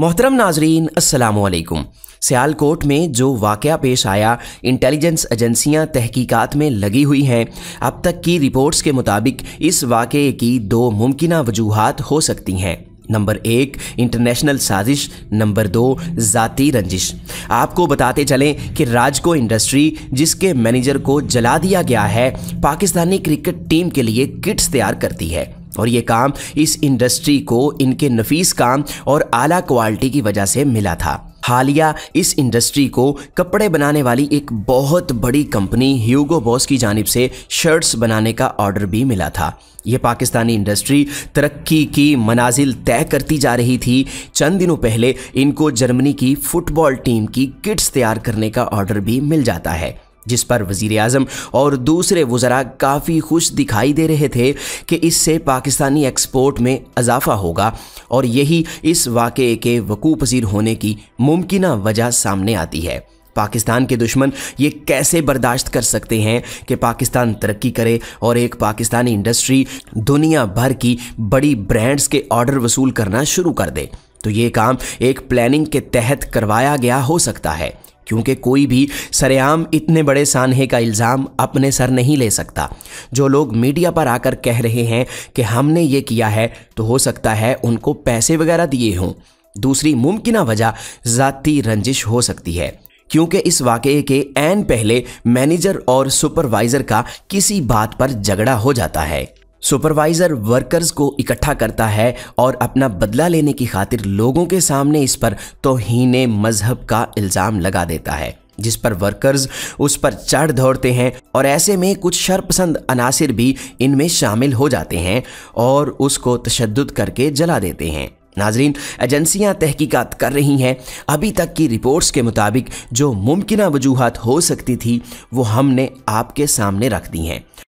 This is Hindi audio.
मोहतरम नाजरीन असलकुम सियालकोट में जो वाक़ पेश आया इंटेलिजेंस एजेंसियां तहकीकात में लगी हुई हैं अब तक की रिपोर्ट्स के मुताबिक इस वाक़े की दो मुमकिन वजूहत हो सकती हैं नंबर एक इंटरनेशनल साजिश नंबर दो ज़ाती रंजिश आपको बताते चलें कि राजको इंडस्ट्री जिसके मैनेजर को जला दिया गया है पाकिस्तानी क्रिकेट टीम के लिए किट्स तैयार करती है और ये काम इस इंडस्ट्री को इनके नफीस काम और आला क्वालिटी की वजह से मिला था हालिया इस इंडस्ट्री को कपड़े बनाने वाली एक बहुत बड़ी कंपनी ह्यूगो बॉस की जानब से शर्ट्स बनाने का ऑर्डर भी मिला था ये पाकिस्तानी इंडस्ट्री तरक्की की मनाजिल तय करती जा रही थी चंद दिनों पहले इनको जर्मनी की फुटबॉल टीम की किट्स तैयार करने का ऑर्डर भी मिल जाता है जिस पर वजीर अजम और दूसरे वज़रा काफ़ी खुश दिखाई दे रहे थे कि इससे पाकिस्तानी एक्सपोर्ट में इजाफा होगा और यही इस वाक़े के वकू पजीर होने की मुमकिन वजह सामने आती है पाकिस्तान के दुश्मन ये कैसे बर्दाश्त कर सकते हैं कि पाकिस्तान तरक्की करे और एक पाकिस्तानी इंडस्ट्री दुनिया भर की बड़ी ब्रांड्स के ऑर्डर वसूल करना शुरू कर दे तो ये काम एक प्लानिंग के तहत करवाया गया हो सकता है क्योंकि कोई भी सरेआम इतने बड़े सानहे का इल्ज़ाम अपने सर नहीं ले सकता जो लोग मीडिया पर आकर कह रहे हैं कि हमने ये किया है तो हो सकता है उनको पैसे वगैरह दिए हों दूसरी मुमकिन वजह ज़ाती रंजिश हो सकती है क्योंकि इस वाक़े के एन पहले मैनेजर और सुपरवाइज़र का किसी बात पर झगड़ा हो जाता है सुपरवाइजर वर्कर्स को इकट्ठा करता है और अपना बदला लेने की खातिर लोगों के सामने इस पर तोहन मजहब का इल्ज़ाम लगा देता है जिस पर वर्कर्स उस पर चढ़ दौड़ते हैं और ऐसे में कुछ शरपसंद अनासर भी इनमें शामिल हो जाते हैं और उसको तशद करके जला देते हैं नाजरीन एजेंसियां तहकीकात कर रही हैं अभी तक की रिपोर्ट्स के मुताबिक जो मुमकिन वजूहत हो सकती थी वो हमने आपके सामने रख दी हैं